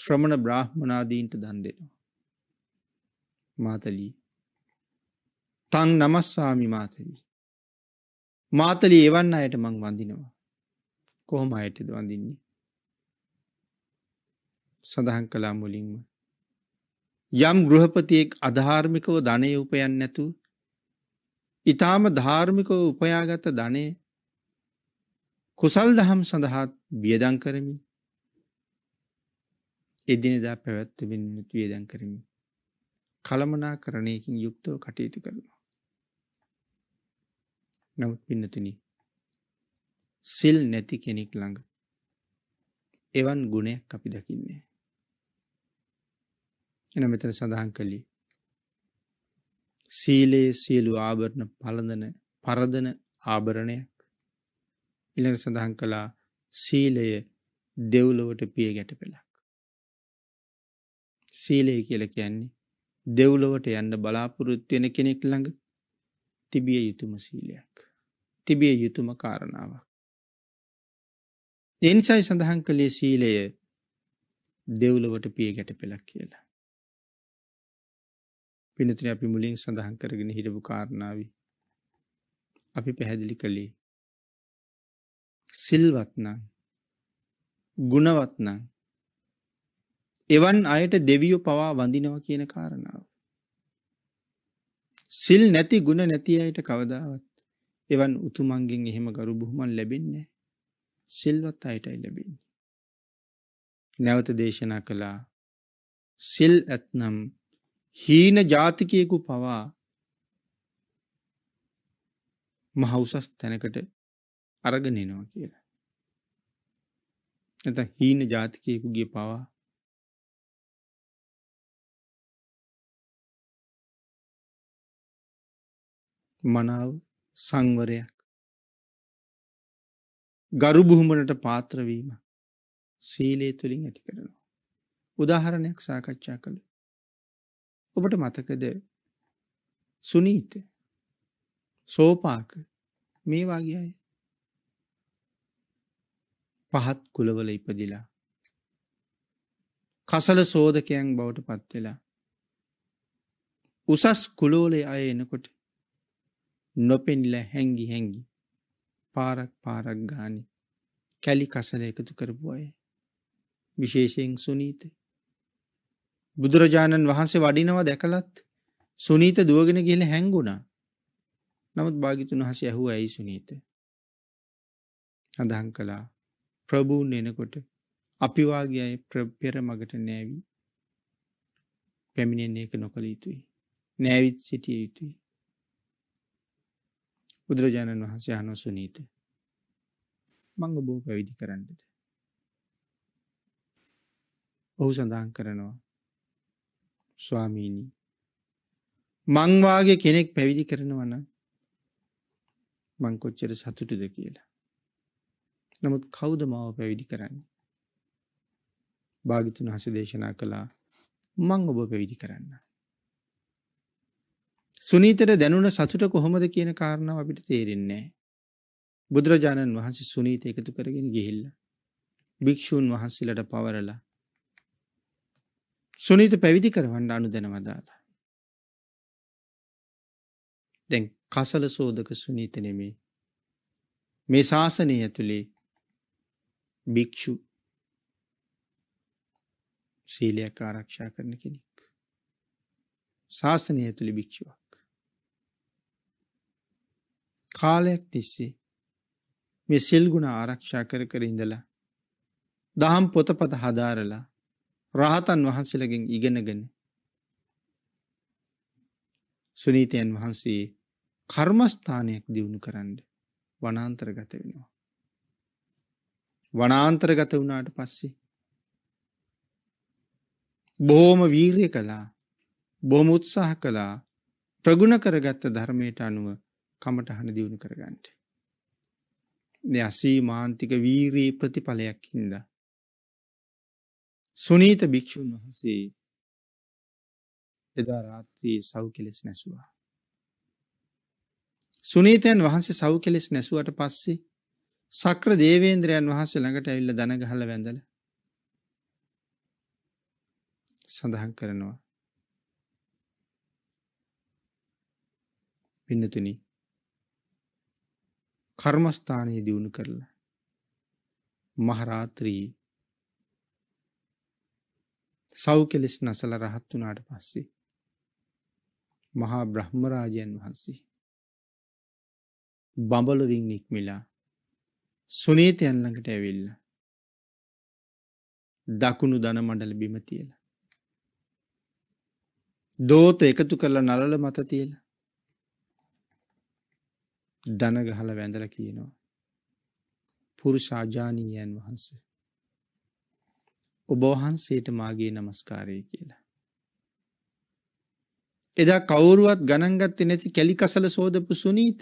ශ්‍රමණ බ්‍රාහ්මනාදීන්ට දන් දෙනවා. මාතලී තං නමස්සාමි මාතලී. මාතලී එවන්න අයට මං වඳිනවා. කොහොම අයටද වඳින්නේ. සඳහන් කලා මුලින්ම. යම් ගෘහපතියෙක් අධාර්මිකව ධනය උපයන් නැතු ඉතාම ධාර්මිකව උපයාගත ධනය කුසල් දහම් සඳහාත් වියදං කරමි එදිනෙදා පැවැත්වෙන් වියදං කරමි කළමනා කරණයකින් යුක්තව කටයුතු කරනවා. නමුත් පින්නතුන සිල් නැති කෙනෙක් ළඟ එවන් ගුණයක් අපි දකින්නේ එන මෙතන සඳහන් කළි සීලයේ සියලු ආභරණ පලඳන පරදන ආභරණයක් ඉළඟ සඳහන් කළා සීලය දෙව්ලොවට පිය ගැට පෙළක් සීලය කියල කියන්නේ දෙව්ලොවට යන්න බලාපොරොත්තියෙන කෙනෙක් ළඟ තිබිය යුතුම සීලයක්. තිබිය යුතුම කාරණාවක්. එනිසයි සඳහන් කළේ සීලය දෙව්ලවට පිය ගැට පෙළක් කියලා. පිනතින අපි මුලින් සඳහන් කරගෙන හිටපු කාරණාව අපි පැහැදිලි කළේ සිල්වත්නං ගුණවත්නං එවන් අයට දෙවියෝ පවා වඳිනව කියන කාරණාව. සිල් නැති ගුණ නැති අයට කවදාවත් එවන් උතුමන්ගෙන් එහෙම ගරු බුහමන් ලැබෙන්නේ සිල්වත් අයටයි ලැබෙන්නේ. නැවත දේශනා කළා සිල් ඇත්නම් හීන ජාතිකයෙකු පවා මහවුසස් තැනකට අරගනෙනවා කියලා. ඇත හීන ජාතිකයෙකුගේ පවා මනාව සංවරයක් ගරු බුහුමනට පාත්‍රවීම සීලේ තුළින් ඇති කරනවා. උදාහරණයක් සාකච්ඡා කළ ඔබට මතකද සුනීත සෝපාක මේ වගේ අය පහත් කුලවල ඉපදිලා කසල සෝධකයන් බවට පත්වෙලා උසස් කුලෝලේ අය එනකොට නොපෙනිල හැංගි හැංගි පාරක් පාරක් ගාන කැලි කසල එකතු කරපු අය විශේෂයෙන් සුනීත බුදුරජාණන් වහන්සේ වඩිනවා දැකලත් සුනීත දුවගෙන ගිල හැංගුණා නමුත් භාගිතුන් හස ඇහු ඇයි සුනීත අදහන් කළා ප්‍රභූන් එනකොට අපිවාගේ අය ප්‍රපෙර මගට නෑවී පැමිණෙන්නේ එක නොකළ යුතුයි නෑවිත් සිටිය යුතුයි බුදුරජාණන් වහන්සේ අනු සුනීත මංග බෝ පැවිදි කරන්නද. ඔහු සඳහන් කරනවා ස්වාමීණී මංවාගේ කෙනෙක් පැවිදි කරනවන මංකොච්චර සතුටුද කියලා. නමුත් කෞද මාව පැවිදි කරන්න. භාගිතුන් හස දේශනා කළා මං ඔබ පැවිදි කරන්න. සුනීතට දැනුන සතුට කොහොමද කියන කාරණාව අපිට තේරෙන්නේ. බුදුරජාණන් වහන්සේ සුනීත එකතු කරගෙන ගිහිල්ල. භික්‍ෂූන් වහන්සේලට පවරලා. සුනීත පැවිදි කරවන්න අනු දෙනවදාලා. දැන් කසල සෝදක සුනීත නෙමේ. මේ ශාසනය ඇතුළේ භික්‍ෂු සීලයක් ආරක්ෂා කරන කෙනෙක්. ශාසනය ඇතුළි භික්ෂුවක්. කාලයක් තිස්සේ මේ සිල්ගුණ ආරක්ෂා කර කර ඉඳලා දහම් පොතපත හදාරලා රහතන් වහන්සේලගෙන් ඉගෙනගෙන සුනීතයන් වහන්සේ කර්මස්ථානයක් දියුණු කරන්න වනාන්තරගත වෙනවා. වනාන්තරගත වුණාට පස්සේ බොහෝම වීරය කළා බොහොම උත්සාහ කළා ප්‍රගුණ කරගත්ත ධර්මයට අනුව කමටහන දියුණු කරගන්නට. අසී මාන්තික වීරී ප්‍රතිඵලයක් හින්ද. සුනීත භික්‍ෂූන් වහන්සේ එදා රාත්‍රී සව් කෙලෙස් නැසුවා. සුනීතයන් වහන්සේ සව් කෙලෙස් නැසුවට පස්සේ සක්‍ර දේවේන්ද්‍රයන් වහන්සේ ළඟට ඇවිල්ල දනගහල වැඳල සඳහන් කරනවා පින්නතුනි කර්මස්ථානයේ දියුණු කරලා මහරාත්‍රී සෞ කෙලෙස් නසල රහත් වනාට පස්සේ මහා බ්‍රහ්මරාජයන් වහන්සේ බඹලොවින් නික්මිලා සුනේතයන් ළඟට ඇවිල්ල දකුණු දන මඩල බිම තියලා දෝත එකතු කරලා නලල මත තියලා දන ගහල වැඳල කියනවා. පුරුෂාජානීයන් වහන්සේ. ඔබෝහන්සේට මාගේ නමස්කාරය කියලා. එදා කවුරුවත් ගණන්ගත්ත නැති කැලිකසල සෝදපු සුනීත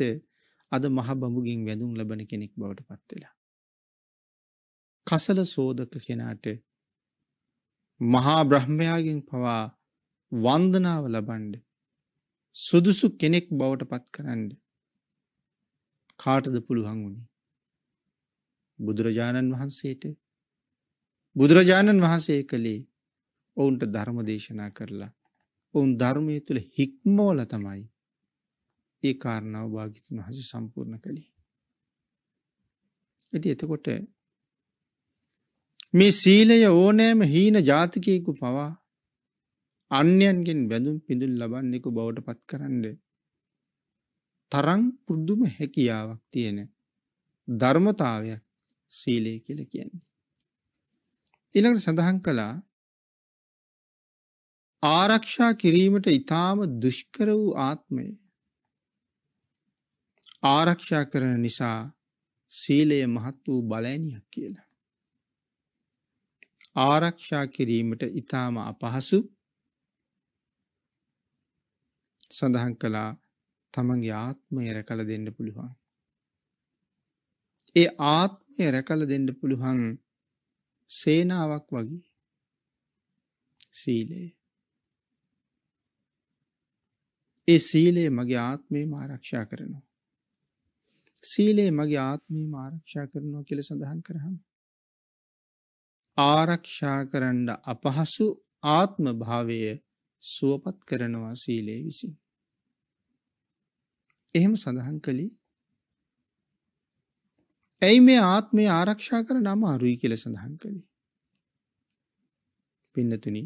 අද මහ බඹුගින් වැඳුම් ලබන කෙනෙක් බවට පත්වෙලා. කසල සෝදක කෙනාට මහා බ්‍රහ්මයාගෙන් පවා වන්දනාව ලබන්ඩ සුදුසු කෙනෙක් බවට පත් කරන්න කාටද පුළුවන් වුණේ. බුදුරජාණන් වහන්සේට බුදුරජාණන් වහන්සේ කළේ ඔවුන්ට ධර්ම දේශනා කරලා ඔවුන් ධර්මය තුළ හික්මෝල තමයි ඒ කාරණාව භාගිතුන් වහස සම්පූර්ණ කළේ. ඇති එතකොට මේ සීලය ඕනෑම හීන ජාතිකයකු පවා අන්‍යයන්ගෙන් බැඳුම් පිඳුල් ලබන්නෙකු බවට පත් කරන්න තරං පුද්දුම හැකියාවක් තියෙන ධර්මතාවයක් සීලය කියල කියන්නේ. ඊළඟට සඳහන් කළා ආරක්ෂා කිරීමට ඊටාම දුෂ්කර වූ ආත්මය ආරක්ෂා කරන නිසා සීලය මහත් වූ බලෑනියක් කියලා. ආරක්ෂා කිරීමට ඊටාම අපහසු සඳහන් කළා තමන්ගේ ආත්මය රැකල දෙන්න පුළුවන්. ඒ ආත්මය රැකල දෙන්න පුළුවන් සේනාවක් වගේ සීලය. ඒ සීලේ මගේ ආත්මේ මාරක්ෂා කරනවා. සීලේ මගේ ආත්මේ මාරක්ෂා කරනවා කියල සඳහන් කරහම්. ආරක්ෂා කරන්න අපහසු ආත්ම භාවය සුවපත් කරනවා සීලේ විසින්. එහෙම සඳහන් කළේ ඇයි මේ ආත්මය ආරක්ෂා කරන අමාරුයි කියලා සඳහන් කළේ. පින්නතුනි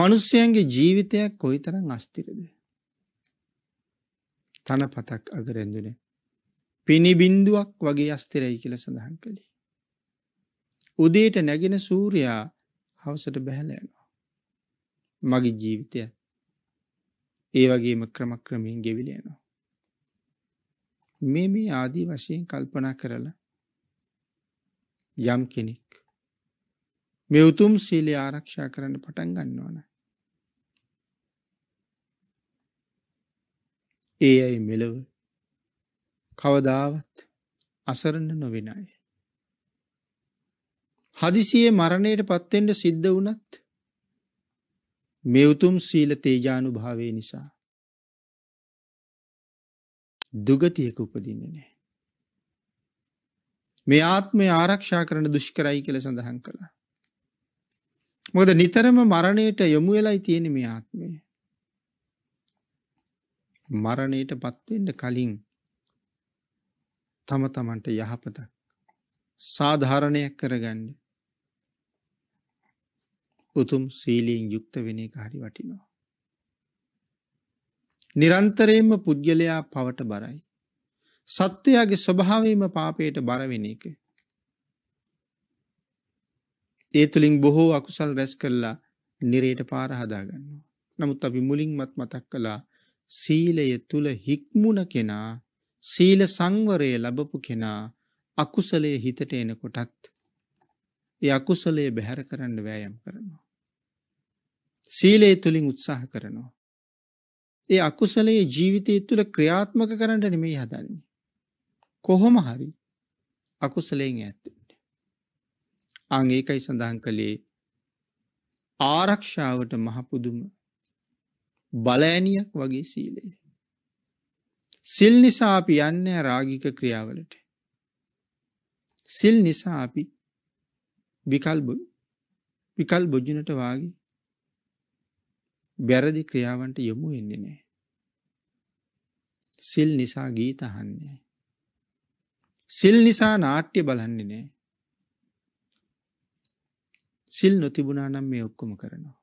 මිනිස්යන්ගේ ජීවිතයක් කොයිතරම් අස්තිරද? තනපතක් අගරැඳුනේ පිනි බින්දුවක් වගේ අස්තිරයි කියලා සඳහන් කළේ. උදේට නැගෙන සූර්යා හවසට බැහැලා යනවා. මගේ ජීවිතයත් ඒ වගේම ක්‍රමක්‍රමින් ගෙවිලයනවා. මේ මේ ආදී වශයෙන් කල්පනා කරලා යම් කෙනෙක් මේ උතුම් සීලේ ආරක්ෂා කරන්න පටන් ගන්නවන. ඒ අයි මෙලව කවදාවත් අසරණ නොවෙනයි. හදිසියේ මරණයට පත්තෙන්ට සිද්ධ වනත් මෙවුතුම් සීල තේජානු භාවේ නිසා. දුගතියක උපදින්නේ නෑ. මේ ආත්මය ආරක්ෂා කරන දුෂ්කරයි කළ සඳහන් කළා. මොද නිතරම මරණයට යොමු වෙලයි තියෙන මේ ආත්මය. මරණයට පත්වෙන්න කලින් තම තමන්ට යහපත සාධාරණයක් කරගන්න උතුම් සීලීෙන් යුක්ත වෙන එක හරි වටිනවා. නිරන්තරයෙන්ම පුද්ගලයා පවට බරයි. සත්‍යයාගේ ස්වභාවීම පාපයට බරවෙන එක. ඒ තුළින් බොහෝ අකුසල් රැස් කරලා නිරයට පාරහදාගන්නවා. නමුත් අපි මුලින්මත් මතක් කළා සීලය තුළ හික්මුණ කෙනා සීල සංවරය ලබපු කෙනා අකුසලය හිතට එනකොටත් ඒ අකුසලය බැහැර කරන්න වෑයම් කරනවා. සීලය තුළින් උත්සාහ කරනවා. ඒ අකුසලයේ ජීවිතය තුළ ක්‍රියාත්මක කරන්න නෙමෙයි හදන්නේ. කොහොම හරි අකුසලයෙන් ඈත් අං ඒකයි සඳහන් කළේ ආරක්ෂාවට මහ පුදුම බලෑනියක් වගේ සීලය. සිල් නිසා අපි යන්න රාගික ක්‍රියාවලට. සිල් නිසා අපි විකල්බ විකල් බොජ්ජනට වාගේ වැරදි ක්‍රියාවන්ට යොමු වෙන්නේ නෑ. සිල් නිසා ගීත අහන්නේ. සිල් නිසා නාට්‍ය බලන්නේ නෑ. සිල් නොතිබුණා නම් මේ ඔක්කොම කරනවා.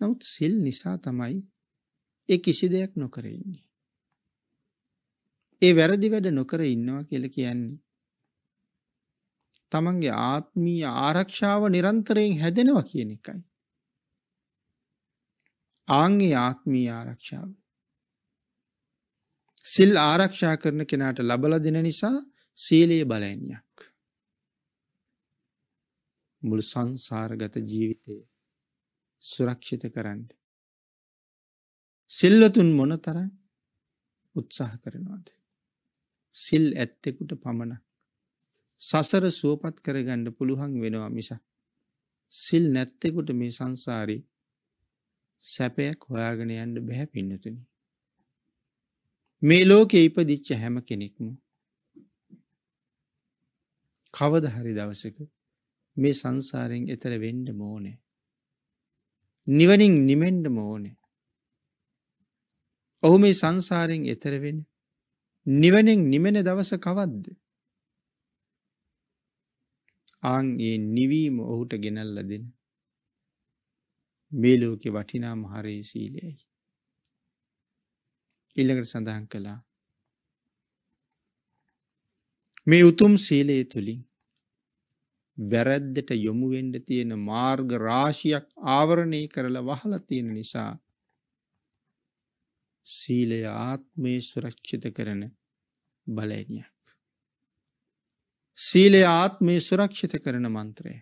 නමුත් සිල් නිසා තමයි ඒ කිසි දෙයක් නොකර ඉන්නේ. ඒ වැරදි වැඩ නොකර ඉන්නවා කියලා කියන්නේ තමන්ගේ ආත්මීය ආරක්ෂාව නිරන්තරයෙන් හැදෙනවා කියන එකයි. ආංගේ ආත්මී ආරක්ෂාව. සිල් ආරක්ෂා කරන කෙනාට ලබල දෙන නිසා සීලයේ බලයන්යක්. මුළු සංසාරගත ජීවිතය සුරක්ෂිත කරන්න. සිල්වතුන් මොන තර උත්සාහ කරනවාද. සිල් ඇත්තෙකුට පමණක්. සසර සුවපත් කරගන්න පුළුවන් වෙනවා මිස. සිල් නැත්තෙකුට මේ සංසාරී සැපයක් හොයාගෙන යන්න බැහැ පින්නතුනි. මේ ලෝකෙ ඉපදිච්ච හැම කෙනෙක්ම කවද හරි දවසක මේ සංසාරෙන් එතර වෙන්ඩ මෝනේ. නිවනින් නිමෙන්ඩ මෝනේ. ඔහු මේ සංසාරෙන් එතරවෙන නිවනෙන් නිමෙන දවස කවද්ද. ආංගේ නිවීම ඔහුට ගෙනල්ල දෙන මේ ලෝකෙ වටිනා මහරයේ සීලයයි. ඉල්ලකට සඳහන් කළා. මේ උතුම් සීලයේ තුළින් වැරැද්දට යොමුවෙන්ඩ තියෙන මාර්ග රාශියක් ආවරණය කරලා වහල තියෙන නිසා සීලය ආත්මය සුරක්ෂිත කරන බලනයක්. සීලය ආත්මය සුරක්ෂිත කරන මන්ත්‍රය.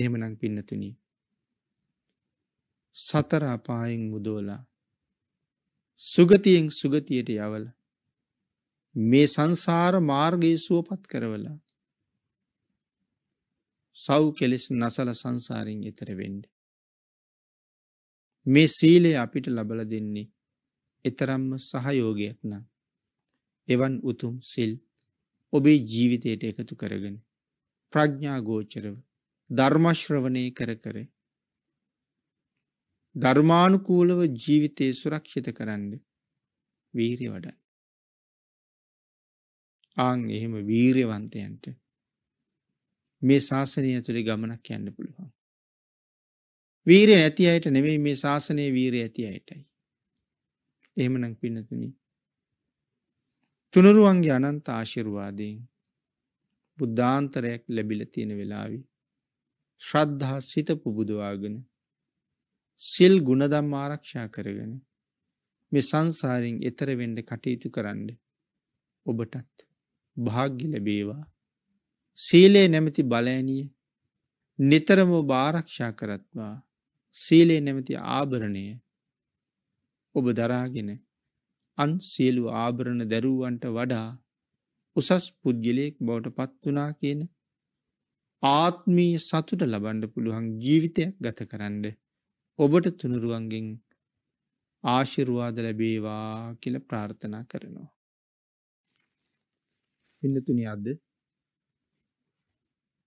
එහෙමනං පින්නතුනී සතර අපායෙන් මුදෝලා සුගතියෙන් සුගතියට යවල මේ සංසාර මාර්ගයේ සුවපත් කරවල සව් කෙලෙස් නසල සංසාරෙන් එතර වෙන්න මේ සීලය අපිට ලබල දෙන්නේ එතරම්ම සහයෝගයක් නම් එවන් උතුම් සිල් ඔබේ ජීවිතයට එකතු කරගෙන ප්‍රඥා ගෝචරව ධර්මශ්‍රවණය කර කරේ ධර්මානුකූලව ජීවිතය සුරක්ෂිත කරන්න වීරය වඩන්. ආං එහෙම වීරයවන්තයන්ට මේ ශාසනය ඇතුළි ගමනක් යන්න පුළුවන්. වීරය ඇති අයට නෙවෙයි මේ ශාසනය වීරය ඇති අයටයි. එහෙමනක් පින්නතුනි. තුනරුවන්ගේ අනන්ත ආශිරුවාදයෙන් බුද්ධාන්තරයක් ලැබිල තියෙන වෙලාවි ශ්‍රද්ධහා සිත පුබුදවාගෙන සිල් ගුණදම් ආරක්ෂා කරගෙන මේ සංසාරෙන් එතර වෙන්ඩ කටයුතු කරන්න ඔබටත් භාග්‍යල බේවා සීලේ නැමැති බලෑනිය නිතරම භාරක්ෂා කරත්වා සීලේ නැමැති ආභරණය ඔබ දරාගෙන අන් සියලු ආභරණ දැරුවන්ට වඩා උසස් පුද්ගලයෙක් බවට පත්වනා කියන ආත්මී සතුට ලබන්ඩ පුළුවන් ජීවිතයක් ගත කරන්න ඔබට තුනුරුවන්ගෙන් ආශිරුවාද ලැබේවා කියල ප්‍රාර්ථනා කරනවා. පිඳතුනි අද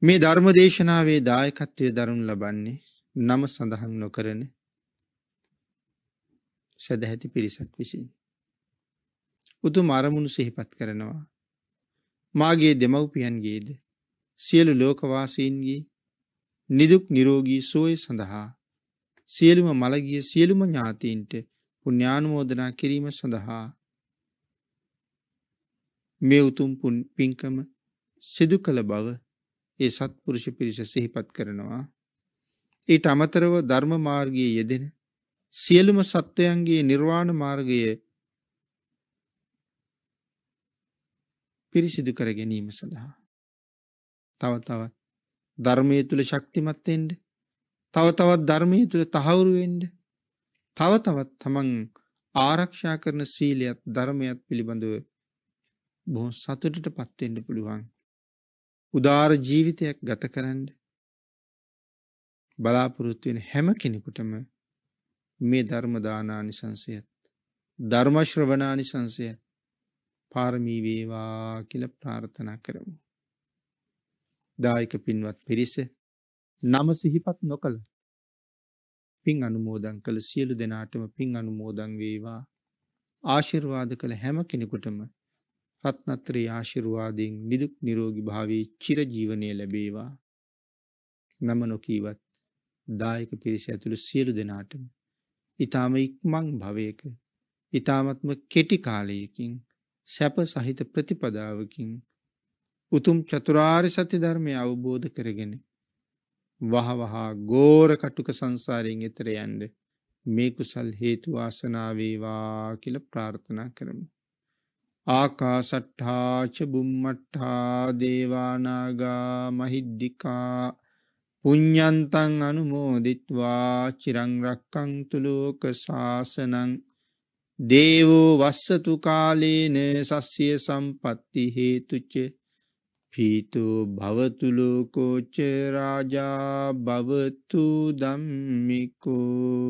මේ ධර්ම දේශනාවේ දායකත්වය දරුණු ලබන්නේ නම සඳහන් නොකරන සැදැහැති පිරිසක් විසින්. උතු මරමුණු සිහිපත් කරනවා. මාගේ දෙමව්පියන්ගේද සියලු ලෝකවාසීන්ගේ නිදුක් නිරෝගී සෝය සඳහා සියලුම මළගිය සියලුම ඥාතීන්ට පුණ්‍යානුමෝදනා කිරීම සඳහා මේ උතුම් පින්කම සිදු කළ බව ඒ සත්පුරුෂ පිරිස සිහිපත් කරනවා. ඊට අමතරව ධර්ම මාර්ගයේ යෙදෙන සියලුම සත්වයන්ගේ නිර්වාණ මාර්ගය පිරිසිදු කර ගැනීම සඳහා තව තවත් ධර්මය තුළ ශක්තිමත් වෙන්න තව තවත් ධර්මයේ තුල තහවුරු වෙන්න තව තවත් තමන් ආරක්ෂා කරන සීලයත් ධර්මයත් පිළිබඳව බොහොම සතුටටපත් වෙන්න පුළුවන් උදාර ජීවිතයක් ගත කරන්න බලාපොරොත්තු වෙන හැම කෙනෙකුටම මේ ධර්ම දානානිසංසයත් ධර්ම ශ්‍රවණානිසංසයත් පාරමී වේවා කියලා ප්‍රාර්ථනා කරමු දායක පින්වත් පිරිසේ නම සිහිපත් නොකළ පින් අනුමෝදන් කළ සියලු දෙනාටම පින් අනුමෝදන් වේවා ආශිර්වාද කළ හැම කෙනෙකුටම රත්නත්‍රී ආශිර්වාදයෙන් නිදුක් නිරෝගී භාවී චිරජීවනය ලැබේවා නම නොකීවත් දායක පිරිස ඇතුළු සියලු දෙනාටම ඊ타ම ඉක්මන් භවයක ඊ타මත්ම කෙටි කාලයකින් සැප සහිත ප්‍රතිපදාවකින් උතුම් චතුරාර්ය සත්‍ය ධර්මය අවබෝධ කරගෙන වහවහා ගෝර කටුක සංසාරයෙන් එතර යන්ඩ මේ කුසල් හේතු වාසනාවේවා කියල ප්‍රාර්ථනා කරමු. ආකාසට්ඨාච බුම්මට්ඨා දේවානාගා මහිද්දිකා පුඤ්ඤන්තං අනුමෝදිත්වා චිරංරක්කං තුලෝක සාසනං දේවෝ වස්සතු කාලේන සස්්‍යය සම්පත්ති හේතුච්චේ පීතෝ භවතු ලෝකෝච්ච රාජා භවතු ධම්මිකෝ